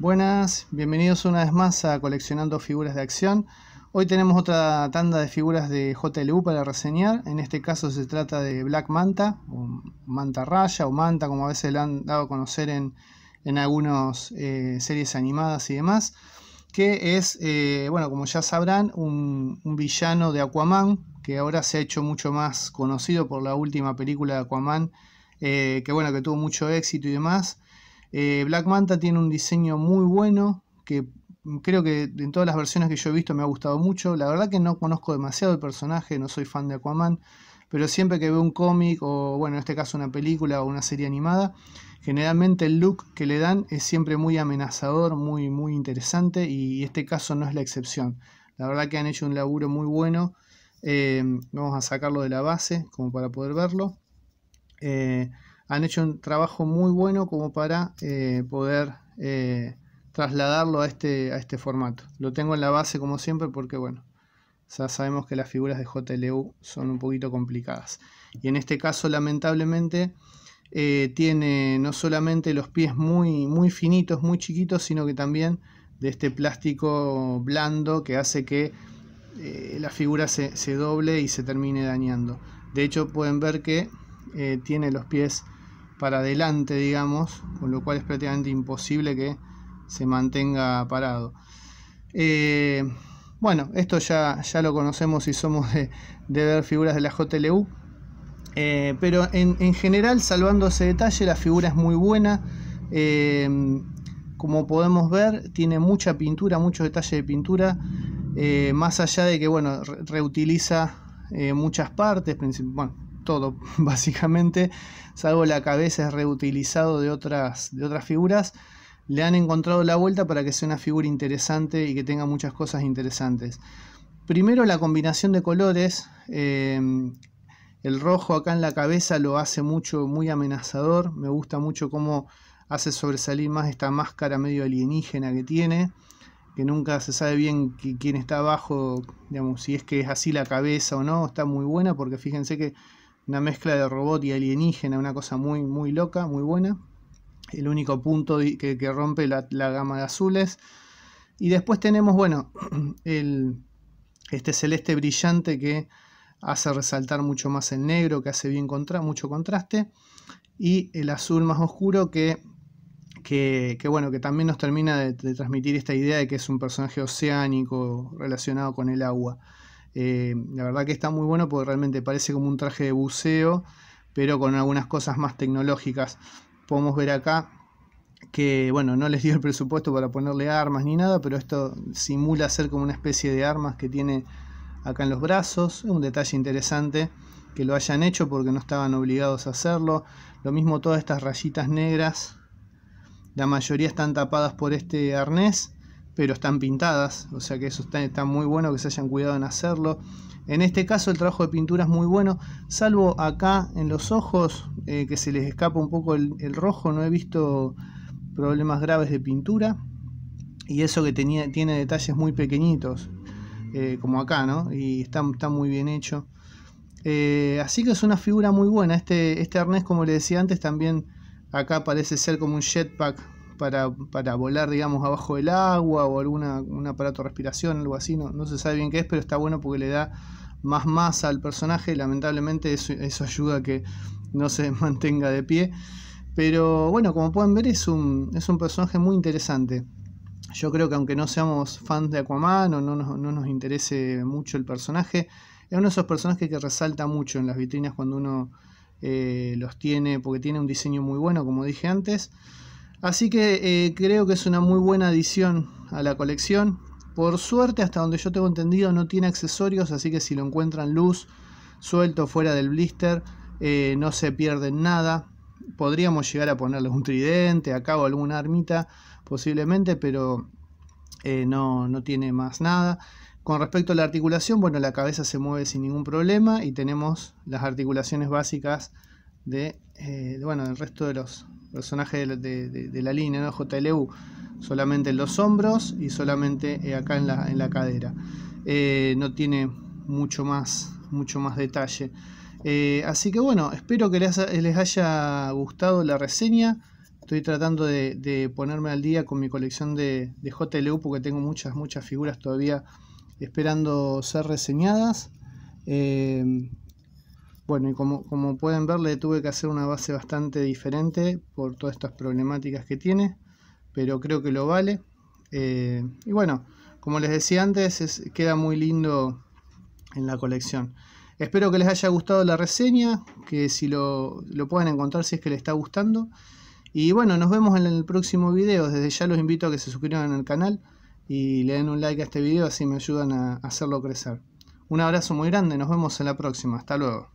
Buenas, bienvenidos una vez más a Coleccionando Figuras de Acción. Hoy tenemos otra tanda de figuras de JLU para reseñar. En este caso se trata de Black Manta, o Manta Raya, o Manta, como a veces le han dado a conocer en, algunas eh, series animadas y demás. Que es, eh, bueno, como ya sabrán, un, villano de Aquaman, que ahora se ha hecho mucho más conocido por la última película de Aquaman, eh, que bueno, que tuvo mucho éxito y demás. Eh, Black Manta tiene un diseño muy bueno que creo que en todas las versiones que yo he visto me ha gustado mucho. La verdad que no conozco demasiado el personaje, no soy fan de Aquaman, pero siempre que veo un cómic o, bueno, en este caso una película o una serie animada, generalmente el look que le dan es siempre muy amenazador, muy, muy interesante y este caso no es la excepción. La verdad que han hecho un laburo muy bueno. Eh, vamos a sacarlo de la base como para poder verlo. Eh, han hecho un trabajo muy bueno como para eh, poder eh, trasladarlo a este, a este formato. Lo tengo en la base como siempre porque, bueno, ya sabemos que las figuras de JLU son un poquito complicadas. Y en este caso, lamentablemente, eh, tiene no solamente los pies muy, muy finitos, muy chiquitos, sino que también de este plástico blando que hace que la figura se, doble y se termine dañando. De hecho, pueden ver que tiene los pies para adelante, digamos, con lo cual es prácticamente imposible que se mantenga parado. Eh, bueno, esto ya, ya lo conocemos si somos de, ver figuras de la JLU, eh, pero en, general, salvando ese detalle, la figura es muy buena. Eh, como podemos ver, tiene mucha pintura, mucho detalle de pintura, más allá de que, bueno, reutiliza muchas partes, básicamente, salvo la cabeza es reutilizado de otras, de otras figuras, le han encontrado la vuelta para que sea una figura interesante y que tenga muchas cosas interesantes. Primero la combinación de colores, em, el rojo acá en la cabeza lo hace mucho, muy amenazador, me gusta mucho cómo hace sobresalir más esta máscara medio alienígena que tiene, que nunca se sabe bien quién está abajo, digamos, si es que es así la cabeza o no, está muy buena, porque fíjense que una mezcla de robot y alienígena, una cosa muy, muy loca, muy buena. El único punto que, rompe la, gama de azules. Y después tenemos, bueno, el, este celeste brillante que hace resaltar mucho más el negro, que hace bien mucho contraste. Y el azul más oscuro que, bueno, que también nos termina de transmitir esta idea de que es un personaje oceánico relacionado con el agua. Eh, la verdad que está muy bueno porque realmente parece como un traje de buceo, pero con algunas cosas más tecnológicas. Podemos ver acá que, bueno, no les dio el presupuesto para ponerle armas ni nada, pero esto simula ser como una especie de armas que tiene acá en los brazos. Un detalle interesante que lo hayan hecho porque no estaban obligados a hacerlo. Lo mismo todas estas rayitas negras, la mayoría están tapadas por este arnés pero están pintadas, o sea que eso está, muy bueno que se hayan cuidado en hacerlo. En este caso el trabajo de pintura es muy bueno, salvo acá en los ojos, eh, que se les escapa un poco el, rojo, no he visto problemas graves de pintura, y eso que tenía, tiene detalles muy pequeñitos, eh, como acá, ¿no? Y está, está muy bien hecho. Eh, así que es una figura muy buena, este, este arnés, como le decía antes, también acá parece ser como un jetpack para, volar, digamos, abajo del agua o alguna, un aparato de respiración, algo así, no, se sabe bien qué es, pero está bueno porque le da más masa al personaje, lamentablemente eso, ayuda a que no se mantenga de pie. Pero bueno, como pueden ver es un, personaje muy interesante. Yo creo que aunque no seamos fans de Aquaman o no nos, interese mucho el personaje, es uno de esos personajes que resalta mucho en las vitrinas cuando uno eh, los tiene, porque tiene un diseño muy bueno, como dije antes. Así que eh, creo que es una muy buena adición a la colección. Por suerte, hasta donde yo tengo entendido, no tiene accesorios, así que si lo encuentran luz, suelto fuera del blister, eh, no se pierde nada. Podríamos llegar a ponerle un tridente, acá o alguna armita, posiblemente, pero eh, no, no tiene más nada. Con respecto a la articulación, bueno, la cabeza se mueve sin ningún problema y tenemos las articulaciones básicas de eh, bueno, el resto de los personajes de, la línea, ¿no? JLU, solamente en los hombros y solamente eh, acá en la, cadera. Eh, no tiene mucho más, mucho más detalle. así que bueno, espero que les, haya gustado la reseña. Estoy tratando de, ponerme al día con mi colección de, de, JLU porque tengo muchas, muchas figuras todavía esperando ser reseñadas. Bueno, y como, pueden ver, le tuve que hacer una base bastante diferente por todas estas problemáticas que tiene, pero creo que lo vale. Eh, y bueno, como les decía antes, queda muy lindo en la colección. Espero que les haya gustado la reseña, que si lo, lo puedan encontrar si es que les está gustando. Y bueno, nos vemos en el próximo video. Desde ya los invito a que se suscriban al canal y le den un like a este video, así me ayudan a hacerlo crecer. Un abrazo muy grande, nos vemos en la próxima. Hasta luego.